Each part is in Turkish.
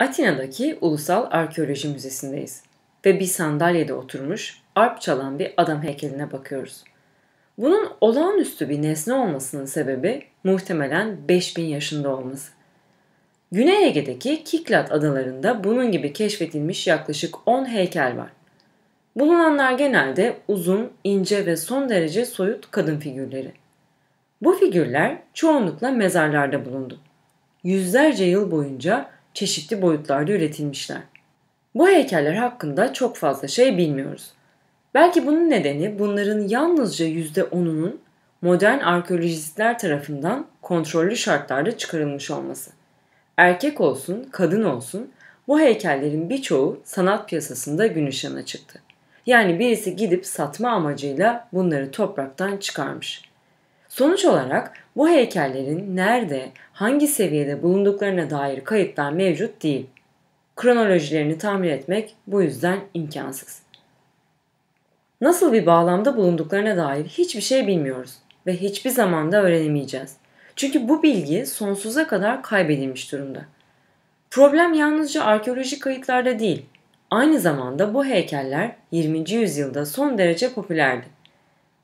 Atina'daki Ulusal Arkeoloji Müzesi'ndeyiz ve bir sandalyede oturmuş arp çalan bir adam heykeline bakıyoruz. Bunun olağanüstü bir nesne olmasının sebebi muhtemelen 5000 yaşında olması. Güney Ege'deki Kiklat adalarında bunun gibi keşfedilmiş yaklaşık 10 heykel var. Bulunanlar genelde uzun, ince ve son derece soyut kadın figürleri. Bu figürler çoğunlukla mezarlarda bulundu. Yüzlerce yıl boyunca çeşitli boyutlarda üretilmişler. Bu heykeller hakkında çok fazla şey bilmiyoruz. Belki bunun nedeni bunların yalnızca %10'unun modern arkeolojistler tarafından kontrollü şartlarda çıkarılmış olması. Erkek olsun, kadın olsun bu heykellerin birçoğu sanat piyasasında gün ışığına çıktı. Yani birisi gidip satma amacıyla bunları topraktan çıkarmış. Sonuç olarak bu heykellerin nerede, hangi seviyede bulunduklarına dair kayıtlar mevcut değil. Kronolojilerini tahmin etmek bu yüzden imkansız. Nasıl bir bağlamda bulunduklarına dair hiçbir şey bilmiyoruz ve hiçbir zamanda öğrenemeyeceğiz. Çünkü bu bilgi sonsuza kadar kaybedilmiş durumda. Problem yalnızca arkeolojik kayıtlarda değil, aynı zamanda bu heykeller 20. yüzyılda son derece popülerdi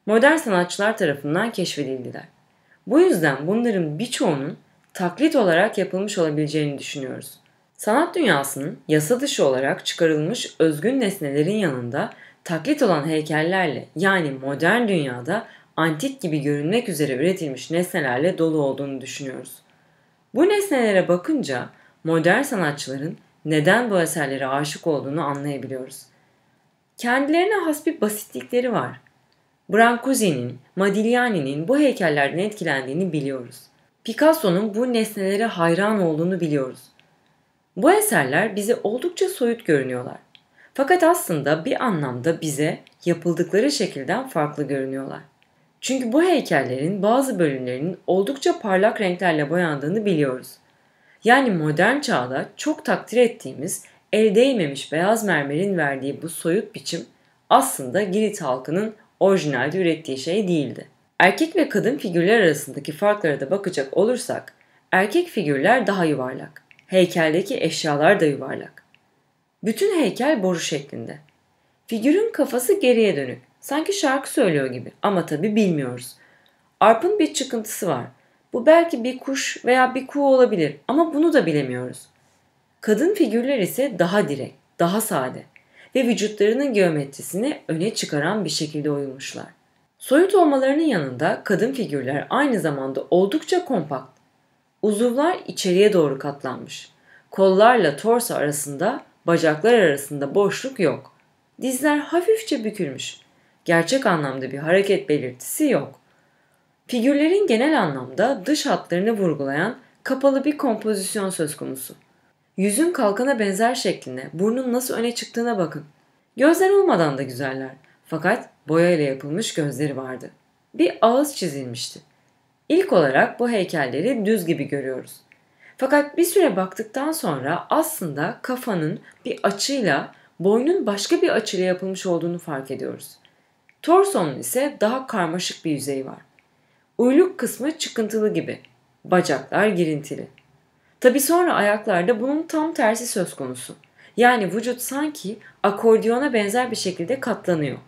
modern sanatçılar tarafından keşfedildiler. Bu yüzden bunların birçoğunun taklit olarak yapılmış olabileceğini düşünüyoruz. Sanat dünyasının yasa dışı olarak çıkarılmış özgün nesnelerin yanında taklit olan heykellerle yani modern dünyada antik gibi görünmek üzere üretilmiş nesnelerle dolu olduğunu düşünüyoruz. Bu nesnelere bakınca modern sanatçıların neden bu eserlere aşık olduğunu anlayabiliyoruz. Kendilerine has bir basitlikleri var Brancusi'nin, Modigliani'nin bu heykellerden etkilendiğini biliyoruz. Picasso'nun bu nesnelere hayran olduğunu biliyoruz. Bu eserler bize oldukça soyut görünüyorlar. Fakat aslında bir anlamda bize yapıldıkları şekilden farklı görünüyorlar. Çünkü bu heykellerin bazı bölümlerinin oldukça parlak renklerle boyandığını biliyoruz. Yani modern çağda çok takdir ettiğimiz el değmemiş beyaz mermerin verdiği bu soyut biçim aslında Girit halkının orijinalde ürettiği şey değildi. Erkek ve kadın figürler arasındaki farklara da bakacak olursak, erkek figürler daha yuvarlak. Heykeldeki eşyalar da yuvarlak. Bütün heykel boru şeklinde. Figürün kafası geriye dönük. Sanki şarkı söylüyor gibi ama tabi bilmiyoruz. Arp'ın bir çıkıntısı var. Bu belki bir kuş veya bir kuğu olabilir ama bunu da bilemiyoruz. Kadın figürler ise daha direk, daha sade ve vücutlarının geometrisini öne çıkaran bir şekilde oyulmuşlar. Soyut olmalarının yanında kadın figürler aynı zamanda oldukça kompakt. Uzuvlar içeriye doğru katlanmış. Kollarla torso arasında, bacaklar arasında boşluk yok. Dizler hafifçe bükülmüş. Gerçek anlamda bir hareket belirtisi yok. Figürlerin genel anlamda dış hatlarını vurgulayan kapalı bir kompozisyon söz konusu. Yüzün kalkana benzer şekline, burnun nasıl öne çıktığına bakın. Gözler olmadan da güzeller. Fakat boyayla yapılmış gözleri vardı. Bir ağız çizilmişti. İlk olarak bu heykelleri düz gibi görüyoruz. Fakat bir süre baktıktan sonra aslında kafanın bir açıyla, boynun başka bir açıyla yapılmış olduğunu fark ediyoruz. Torsonun ise daha karmaşık bir yüzeyi var. Uyluk kısmı çıkıntılı gibi, bacaklar girintili. Tabi sonra ayaklarda bunun tam tersi söz konusu. Yani vücut sanki akordiyona benzer bir şekilde katlanıyor.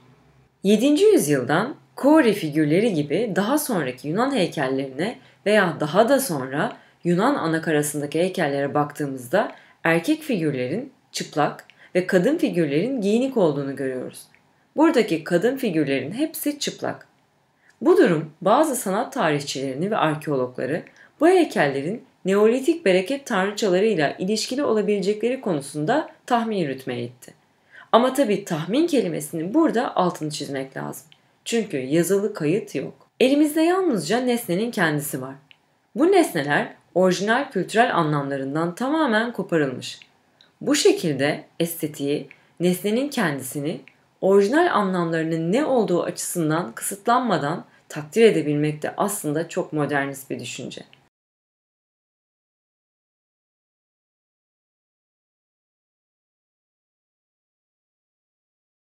7. yüzyıldan Kore figürleri gibi daha sonraki Yunan heykellerine veya daha da sonra Yunan anakarasındaki heykellere baktığımızda erkek figürlerin çıplak ve kadın figürlerin giyinik olduğunu görüyoruz. Buradaki kadın figürlerin hepsi çıplak. Bu durum bazı sanat tarihçilerini ve arkeologları bu heykellerin Neolitik bereket tanrıçalarıyla ilişkili olabilecekleri konusunda tahmin yürütmeye itti. Ama tabi tahmin kelimesinin burada altını çizmek lazım. Çünkü yazılı kayıt yok. Elimizde yalnızca nesnenin kendisi var. Bu nesneler orijinal kültürel anlamlarından tamamen koparılmış. Bu şekilde estetiği, nesnenin kendisini orijinal anlamlarının ne olduğu açısından kısıtlanmadan takdir edebilmek de aslında çok modernist bir düşünce.